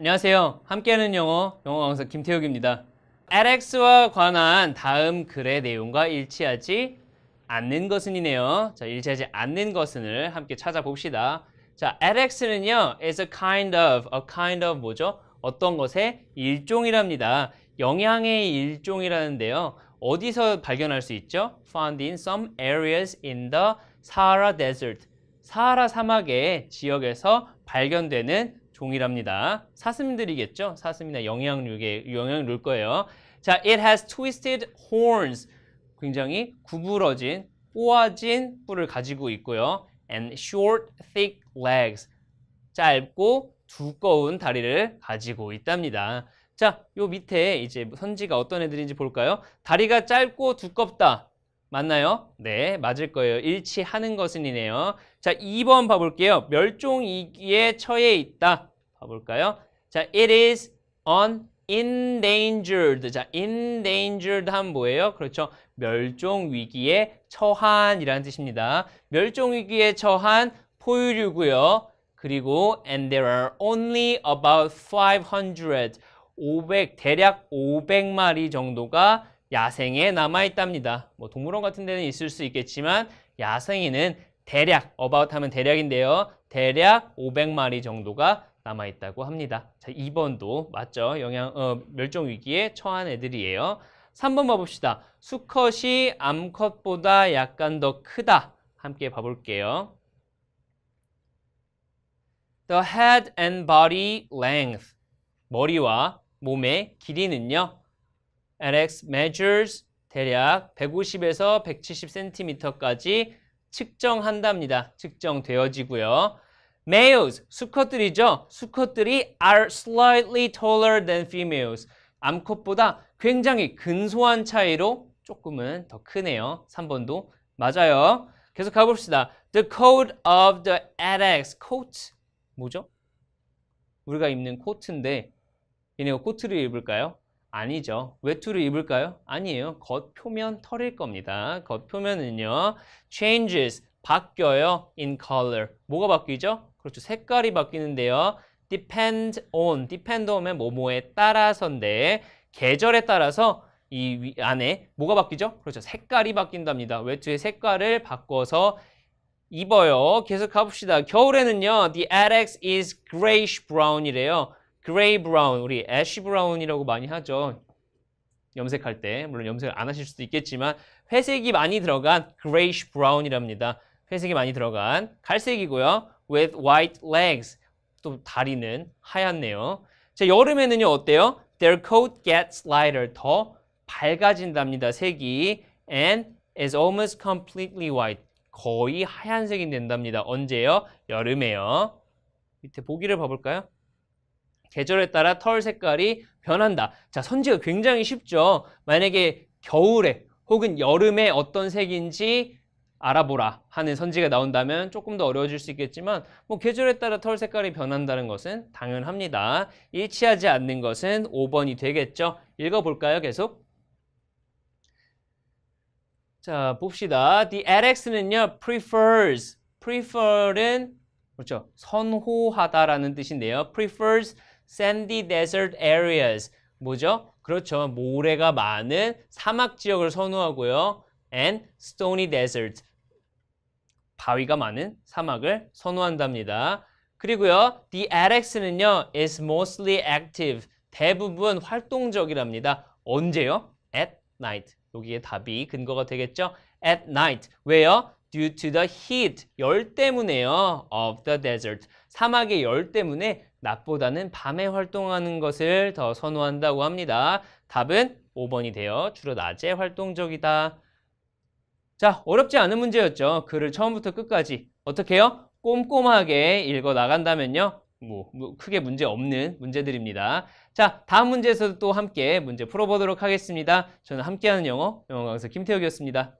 안녕하세요. 함께하는 영어, 영어 강사 김태욱입니다. LX와 관한 다음 글의 내용과 일치하지 않는 것은이네요. 자, 일치하지 않는 것은을 함께 찾아봅시다. 자, LX는요, is a kind of, a kind of 뭐죠? 어떤 것의 일종이랍니다. 영양의 일종이라는데요. 어디서 발견할 수 있죠? Found in some areas in the Sahara Desert. 사하라 사막의 지역에서 발견되는 종이랍니다. 사슴들이겠죠? 사슴이나 영양류의 영양류일 거예요. 자, it has twisted horns. 굉장히 구부러진, 꼬아진 뿔을 가지고 있고요. and short, thick legs. 짧고 두꺼운 다리를 가지고 있답니다. 자, 요 밑에 이제 선지가 어떤 애들인지 볼까요? 다리가 짧고 두껍다. 맞나요? 네, 맞을 거예요. 일치하는 것은이네요. 자, 2번 봐볼게요. 멸종위기에 처해 있다. 가볼까요? 자, it is on endangered. 자, endangered 한 뭐예요? 그렇죠. 멸종 위기에 처한이라는 뜻입니다. 멸종 위기에 처한 포유류고요. 그리고 and there are only about 500 500 대략 500마리 정도가 야생에 남아 있답니다. 뭐 동물원 같은 데는 있을 수 있겠지만 야생에는 대략 about 하면 대략인데요. 대략 500마리 정도가 남아있다고 합니다. 자, 2번도 맞죠? 영양, 어, 멸종위기에 처한 애들이에요. 3번 봐봅시다. 수컷이 암컷보다 약간 더 크다. 함께 봐볼게요. The head and body length. 머리와 몸의 길이는요. LX measures 대략 150에서 170cm까지 측정한답니다. 측정되어지고요. males, 수컷들이죠. 수컷들이 are slightly taller than females. 암컷보다 굉장히 근소한 차이로 조금은 더 크네요. 3번도 맞아요. 계속 가봅시다. The coat of the LX. coat. 뭐죠? 우리가 입는 코트인데 얘네가 코트를 입을까요? 아니죠. 외투를 입을까요? 아니에요. 겉 표면 털일 겁니다. 겉 표면은요. changes, 바뀌어요. in color. 뭐가 바뀌죠? 그렇죠. 색깔이 바뀌는데요. depend on, depend on면 뭐뭐에 따라서인데 계절에 따라서 이 안에 뭐가 바뀌죠? 그렇죠. 색깔이 바뀐답니다. 외투의 색깔을 바꿔서 입어요. 계속 가봅시다. 겨울에는요. The attic is grayish brown이래요. gray brown, 우리 ash brown이라고 많이 하죠. 염색할 때, 물론 염색을 안 하실 수도 있겠지만 회색이 많이 들어간 grayish brown이랍니다. 회색이 많이 들어간 갈색이고요. with white legs. 또 다리는 하얗네요. 자, 여름에는요, 어때요? Their coat gets lighter. 더 밝아진답니다. 색이. And is almost completely white. 거의 하얀색이 된답니다. 언제요? 여름에요. 밑에 보기를 봐볼까요? 계절에 따라 털 색깔이 변한다. 자, 선지가 굉장히 쉽죠. 만약에 겨울에 혹은 여름에 어떤 색인지 알아보라 하는 선지가 나온다면 조금 더 어려워질 수 있겠지만 뭐 계절에 따라 털 색깔이 변한다는 것은 당연합니다. 일치하지 않는 것은 5번이 되겠죠. 읽어볼까요? 계속. 자, 봅시다. The LX는요, prefers. prefer은, 그렇죠. 선호하다라는 뜻인데요. prefers sandy desert areas. 뭐죠? 그렇죠. 모래가 많은 사막 지역을 선호하고요. and stony desert. 바위가 많은 사막을 선호한답니다. 그리고요, the a l e x 는요 is mostly active. 대부분 활동적이랍니다. 언제요? At night. 여기에 답이 근거가 되겠죠? At night. 왜요? Due to the heat. 열 때문에요. Of the desert. 사막의 열 때문에 낮보다는 밤에 활동하는 것을 더 선호한다고 합니다. 답은 5번이 되어 주로 낮에 활동적이다. 자, 어렵지 않은 문제였죠. 글을 처음부터 끝까지 어떻게 해요? 꼼꼼하게 읽어 나간다면요. 뭐, 뭐, 크게 문제 없는 문제들입니다. 자, 다음 문제에서도 또 함께 문제 풀어보도록 하겠습니다. 저는 함께하는 영어, 영어 강사 김태욱이었습니다.